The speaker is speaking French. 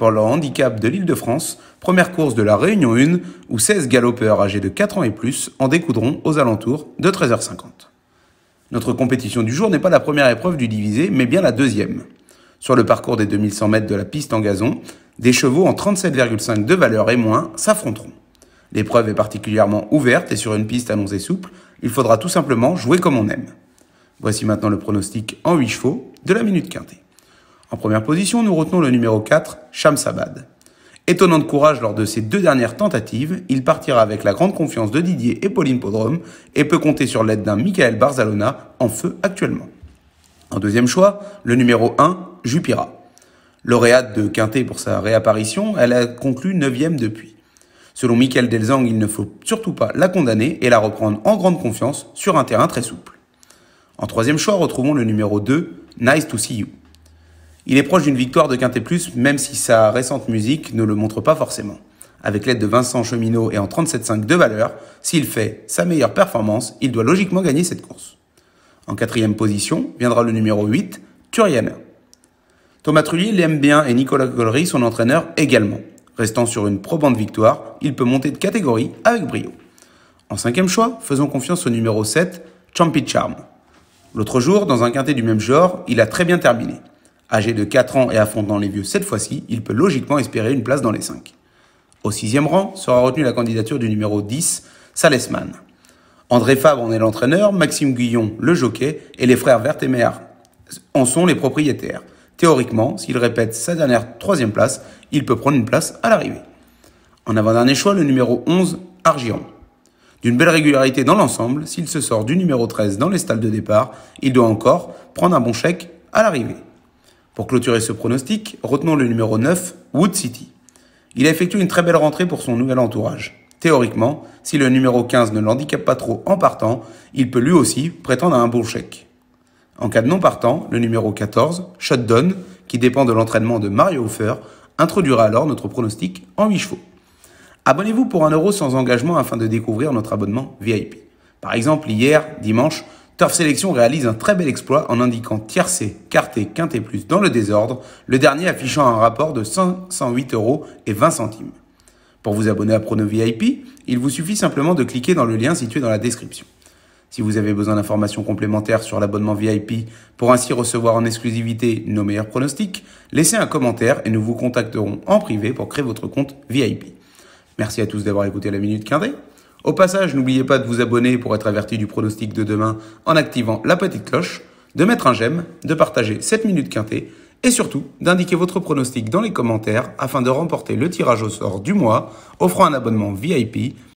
pour le handicap de l'Île-de-France, première course de la Réunion 1, où 16 galopeurs âgés de 4 ans et plus en découdront aux alentours de 13h50. Notre compétition du jour n'est pas la première épreuve du divisé, mais bien la deuxième. Sur le parcours des 2100 mètres de la piste en gazon, des chevaux en 37,5 de valeur et moins s'affronteront. L'épreuve est particulièrement ouverte et sur une piste et souple, il faudra tout simplement jouer comme on aime. Voici maintenant le pronostic en 8 chevaux de la minute quintée. En première position, nous retenons le numéro 4, Shamsabad. Étonnant de courage lors de ses deux dernières tentatives, il partira avec la grande confiance de Didier et Pauline Podrome et peut compter sur l'aide d'un Michael Barzalona en feu actuellement. En deuxième choix, le numéro 1, Jupira. Lauréate de Quintet pour sa réapparition, elle a conclu 9 depuis. Selon Michael Delzang, il ne faut surtout pas la condamner et la reprendre en grande confiance sur un terrain très souple. En troisième choix, retrouvons le numéro 2, Nice to See You. Il est proche d'une victoire de Quintet Plus, même si sa récente musique ne le montre pas forcément. Avec l'aide de Vincent Cheminot et en 37,5 de valeur, s'il fait sa meilleure performance, il doit logiquement gagner cette course. En quatrième position viendra le numéro 8, Turiana. Thomas Trulli l'aime bien et Nicolas Gollery, son entraîneur, également. Restant sur une probante victoire, il peut monter de catégorie avec brio. En cinquième choix, faisons confiance au numéro 7, Champy Charm. L'autre jour, dans un quintet du même genre, il a très bien terminé. Âgé de 4 ans et affrontant les vieux cette fois-ci, il peut logiquement espérer une place dans les 5. Au sixième rang sera retenue la candidature du numéro 10, Salesman. André Fabre en est l'entraîneur, Maxime Guillon le jockey et les frères Vertemer en sont les propriétaires. Théoriquement, s'il répète sa dernière troisième place, il peut prendre une place à l'arrivée. En avant-dernier choix, le numéro 11, Argiron. D'une belle régularité dans l'ensemble, s'il se sort du numéro 13 dans les stalles de départ, il doit encore prendre un bon chèque à l'arrivée. Pour clôturer ce pronostic, retenons le numéro 9, Wood City. Il a effectué une très belle rentrée pour son nouvel entourage. Théoriquement, si le numéro 15 ne l'handicape pas trop en partant, il peut lui aussi prétendre à un bon chèque. En cas de non partant, le numéro 14, Shutdown, qui dépend de l'entraînement de Mario Hofer, introduira alors notre pronostic en 8 chevaux. Abonnez-vous pour 1€ sans engagement afin de découvrir notre abonnement VIP. Par exemple, hier, dimanche, Turf Selection réalise un très bel exploit en indiquant tiercé, quarté, quinté plus dans le désordre, le dernier affichant un rapport de 508 euros et 20 centimes. Pour vous abonner à Prono VIP, il vous suffit simplement de cliquer dans le lien situé dans la description. Si vous avez besoin d'informations complémentaires sur l'abonnement VIP pour ainsi recevoir en exclusivité nos meilleurs pronostics, laissez un commentaire et nous vous contacterons en privé pour créer votre compte VIP. Merci à tous d'avoir écouté la Minute Quindé. Au passage, n'oubliez pas de vous abonner pour être averti du pronostic de demain en activant la petite cloche, de mettre un j'aime, de partager 7 minutes quintées et surtout d'indiquer votre pronostic dans les commentaires afin de remporter le tirage au sort du mois, offrant un abonnement VIP